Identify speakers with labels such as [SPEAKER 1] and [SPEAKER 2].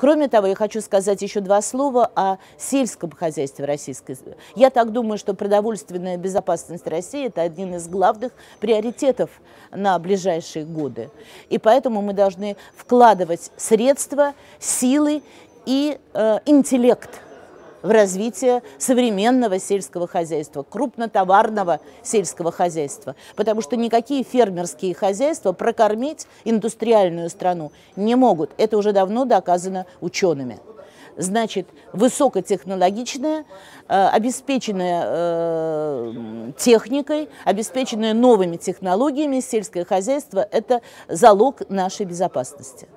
[SPEAKER 1] Кроме того, я хочу сказать еще два слова о сельском хозяйстве российской. Я так думаю, что продовольственная безопасность России – это один из главных приоритетов на ближайшие годы. И поэтому мы должны вкладывать средства, силы и э, интеллект – в развитие современного сельского хозяйства, крупнотоварного сельского хозяйства. Потому что никакие фермерские хозяйства прокормить индустриальную страну не могут. Это уже давно доказано учеными значит, высокотехнологичная, э, обеспеченная э, техникой, обеспеченная новыми технологиями сельское хозяйство – это залог нашей безопасности.